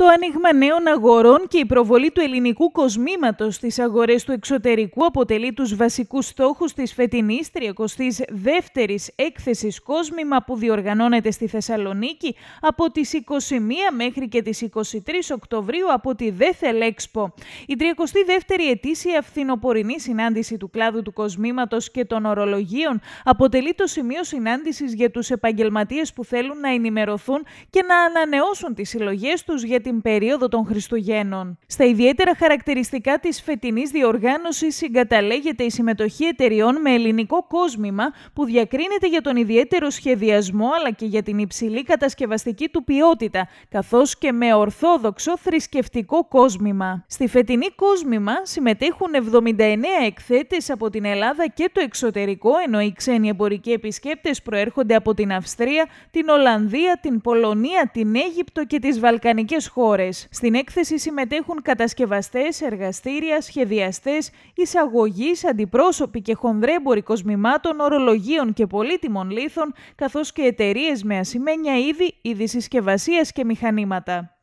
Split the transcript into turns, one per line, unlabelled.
Το άνοιγμα νέων αγορών και η προβολή του ελληνικού κοσμήματος στις αγορές του εξωτερικού αποτελεί τους βασικούς στόχους της φετινής 32ης έκθεσης κόσμημα που διοργανώνεται στη Θεσσαλονίκη από τις 21 μέχρι και τις 23 Οκτωβρίου από τη Δέθελ Έξπο. Η 32η ετήσια φθινοπορεινή συνάντηση του κλάδου του κοσμήματος και των ορολογίων αποτελεί το σημείο συνάντησης για τους επαγγελματίες που θέλουν να ενημερωθούν και να ανανεώσουν τις συλλογές τους για τη την περίοδο των Χριστουγέννων. Στα ιδιαίτερα χαρακτηριστικά της φετινής διοργάνωσης συγκαταλέγεται η συμμετοχή εταιριών με ελληνικό κόσμημα που διακρίνεται για τον ιδιαίτερο σχεδιασμό αλλά και για την υψηλή κατασκευαστική του ποιότητα, καθώς και με ορθόδοξο θρησκευτικό κόσμημα. Στη φετινή κόσμημα συμμετέχουν 79 εκθέτες από την Ελλάδα και το εξωτερικό, ενώ οι ξένοι εμπορικοί επισκέπτες προέρχονται από την Αυστρία, την Ολλανδία, την Πολωνία, την Αίγυπτο και τις Βαλκανικές χώρες. Στην έκθεση συμμετέχουν κατασκευαστές, εργαστήρια, σχεδιαστές, εισαγωγείς, αντιπρόσωποι και χονδρέμποροι κοσμημάτων, ορολογίων και πολύτιμων λίθων, καθώς και εταιρείες με ασημένια είδη, είδη συσκευασίας και μηχανήματα.